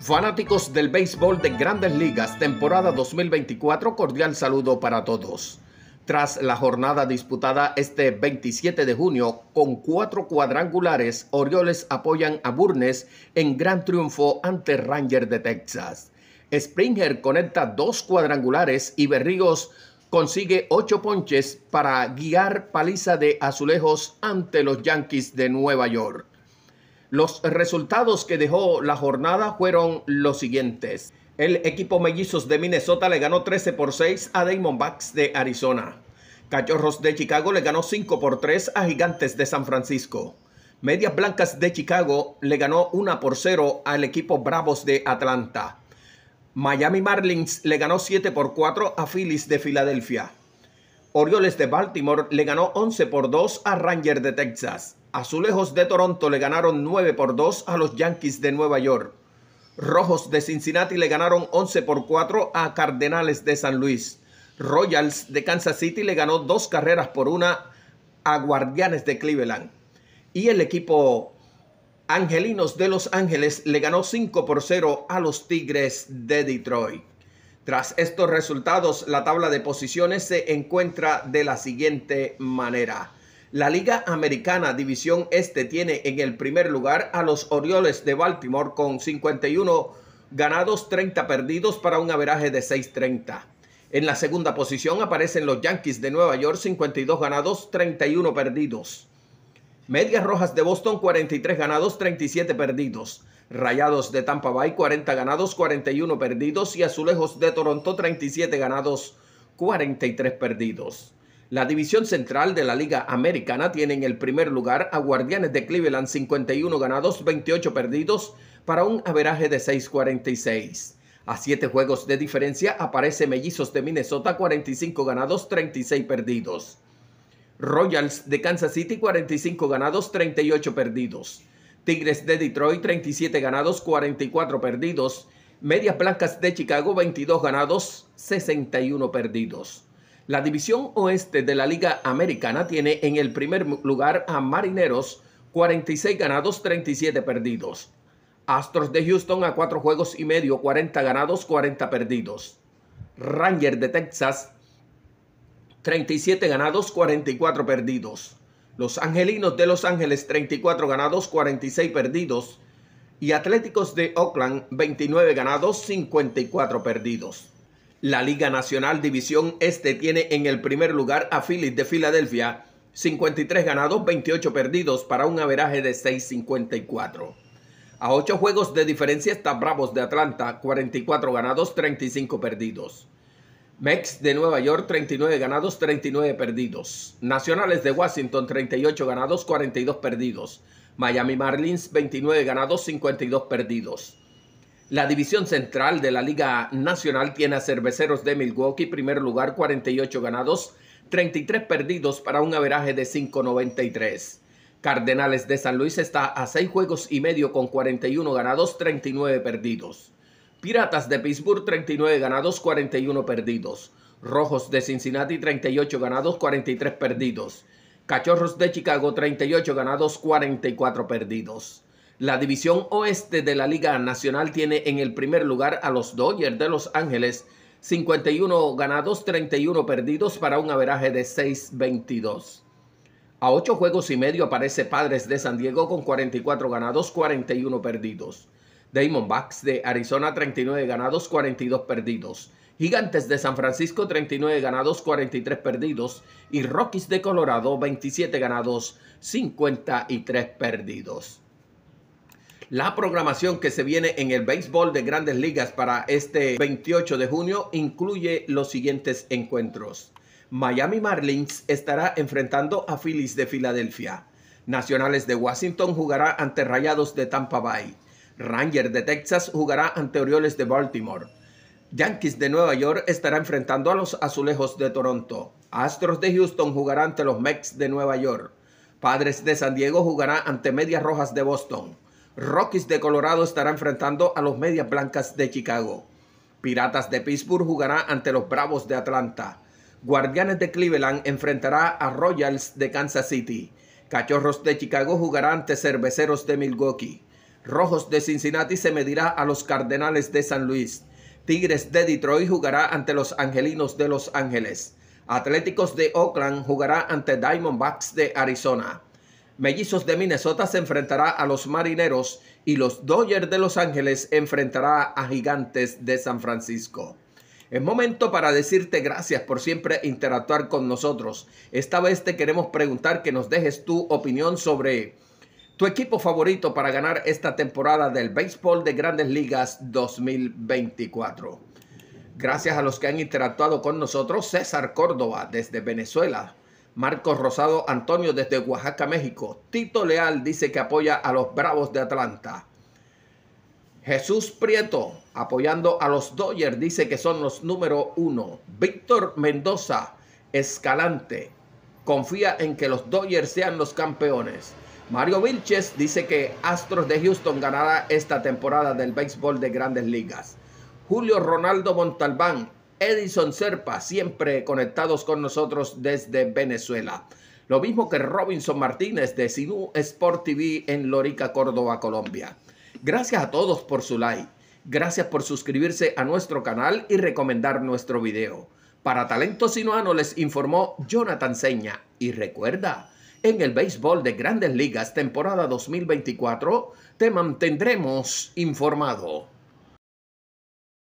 Fanáticos del béisbol de grandes ligas, temporada 2024, cordial saludo para todos. Tras la jornada disputada este 27 de junio con cuatro cuadrangulares, Orioles apoyan a Burnes en gran triunfo ante Ranger de Texas. Springer conecta dos cuadrangulares y Berrigos consigue ocho ponches para guiar paliza de azulejos ante los Yankees de Nueva York. Los resultados que dejó la jornada fueron los siguientes. El equipo Mellizos de Minnesota le ganó 13 por 6 a Diamondbacks de Arizona. Cachorros de Chicago le ganó 5 por 3 a Gigantes de San Francisco. Medias Blancas de Chicago le ganó 1 por 0 al equipo Bravos de Atlanta. Miami Marlins le ganó 7 por 4 a Phillies de Filadelfia. Orioles de Baltimore le ganó 11 por 2 a Rangers de Texas. Azulejos de Toronto le ganaron 9 por 2 a los Yankees de Nueva York. Rojos de Cincinnati le ganaron 11 por 4 a Cardenales de San Luis. Royals de Kansas City le ganó dos carreras por una a Guardianes de Cleveland. Y el equipo Angelinos de Los Ángeles le ganó 5 por 0 a los Tigres de Detroit. Tras estos resultados, la tabla de posiciones se encuentra de la siguiente manera. La Liga Americana División Este tiene en el primer lugar a los Orioles de Baltimore con 51 ganados, 30 perdidos para un averaje de 6.30. En la segunda posición aparecen los Yankees de Nueva York, 52 ganados, 31 perdidos. Medias Rojas de Boston, 43 ganados, 37 perdidos. Rayados de Tampa Bay, 40 ganados, 41 perdidos. Y Azulejos de Toronto, 37 ganados, 43 perdidos. La división central de la Liga Americana tiene en el primer lugar a Guardianes de Cleveland 51 ganados, 28 perdidos para un averaje de 6.46. A 7 juegos de diferencia aparece Mellizos de Minnesota 45 ganados, 36 perdidos. Royals de Kansas City 45 ganados, 38 perdidos. Tigres de Detroit 37 ganados, 44 perdidos. Medias Blancas de Chicago 22 ganados, 61 perdidos. La división oeste de la Liga Americana tiene en el primer lugar a Marineros, 46 ganados, 37 perdidos. Astros de Houston a 4 juegos y medio, 40 ganados, 40 perdidos. Rangers de Texas, 37 ganados, 44 perdidos. Los Angelinos de Los Ángeles, 34 ganados, 46 perdidos. Y Atléticos de Oakland, 29 ganados, 54 perdidos. La Liga Nacional División Este tiene en el primer lugar a Phillies de Filadelfia, 53 ganados, 28 perdidos para un averaje de 6.54. A 8 juegos de diferencia está Bravos de Atlanta, 44 ganados, 35 perdidos. Mex de Nueva York, 39 ganados, 39 perdidos. Nacionales de Washington, 38 ganados, 42 perdidos. Miami Marlins, 29 ganados, 52 perdidos. La división central de la Liga Nacional tiene a Cerveceros de Milwaukee, primer lugar, 48 ganados, 33 perdidos para un averaje de 5.93. Cardenales de San Luis está a 6 juegos y medio con 41 ganados, 39 perdidos. Piratas de Pittsburgh, 39 ganados, 41 perdidos. Rojos de Cincinnati, 38 ganados, 43 perdidos. Cachorros de Chicago, 38 ganados, 44 perdidos. La división oeste de la Liga Nacional tiene en el primer lugar a los Dodgers de Los Ángeles, 51 ganados, 31 perdidos para un averaje de 6.22. A 8 juegos y medio aparece Padres de San Diego con 44 ganados, 41 perdidos. Damon Bucks de Arizona 39 ganados, 42 perdidos. Gigantes de San Francisco 39 ganados, 43 perdidos. Y Rockies de Colorado 27 ganados, 53 perdidos. La programación que se viene en el béisbol de grandes ligas para este 28 de junio incluye los siguientes encuentros. Miami Marlins estará enfrentando a Phillies de Filadelfia. Nacionales de Washington jugará ante Rayados de Tampa Bay. Rangers de Texas jugará ante Orioles de Baltimore. Yankees de Nueva York estará enfrentando a los Azulejos de Toronto. Astros de Houston jugará ante los Mets de Nueva York. Padres de San Diego jugará ante Medias Rojas de Boston. Rockies de Colorado estará enfrentando a los Medias Blancas de Chicago. Piratas de Pittsburgh jugará ante los Bravos de Atlanta. Guardianes de Cleveland enfrentará a Royals de Kansas City. Cachorros de Chicago jugará ante Cerveceros de Milwaukee. Rojos de Cincinnati se medirá a los Cardenales de San Luis. Tigres de Detroit jugará ante los Angelinos de Los Ángeles. Atléticos de Oakland jugará ante Diamondbacks de Arizona. Mellizos de Minnesota se enfrentará a los Marineros y los Dodgers de Los Ángeles enfrentará a Gigantes de San Francisco. Es momento para decirte gracias por siempre interactuar con nosotros. Esta vez te queremos preguntar que nos dejes tu opinión sobre tu equipo favorito para ganar esta temporada del béisbol de grandes ligas 2024. Gracias a los que han interactuado con nosotros, César Córdoba desde Venezuela, Marcos Rosado Antonio desde Oaxaca, México. Tito Leal dice que apoya a los Bravos de Atlanta. Jesús Prieto, apoyando a los Dodgers, dice que son los número uno. Víctor Mendoza Escalante, confía en que los Dodgers sean los campeones. Mario Vilches dice que Astros de Houston ganará esta temporada del béisbol de grandes ligas. Julio Ronaldo Montalbán Edison Serpa, siempre conectados con nosotros desde Venezuela. Lo mismo que Robinson Martínez de Sinú Sport TV en Lorica, Córdoba, Colombia. Gracias a todos por su like. Gracias por suscribirse a nuestro canal y recomendar nuestro video. Para Talento Sinuano les informó Jonathan Seña. Y recuerda, en el béisbol de Grandes Ligas temporada 2024 te mantendremos informado.